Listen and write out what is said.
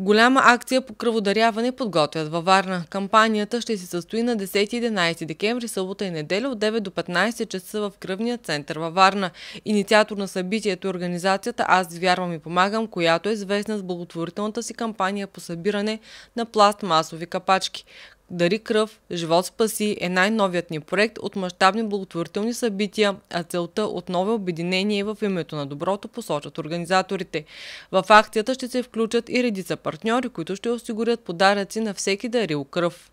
Голяма акция по кръводаряване подготвят във Варна. Кампанията ще се състои на 10-11 декември, събота и неделя от 9 до 15 часа в кръвния център във Варна. Инициатор на събитието и е организацията Аз вярвам и помагам, която е известна с благотворителната си кампания по събиране на пластмасови капачки. Дари кръв, живот спаси е най-новият ни проект от мащабни благотворителни събития, а целта от нове обединение в името на доброто посочат организаторите. В акцията ще се включат и редица партньори, които ще осигурят подаръци на всеки дарил кръв.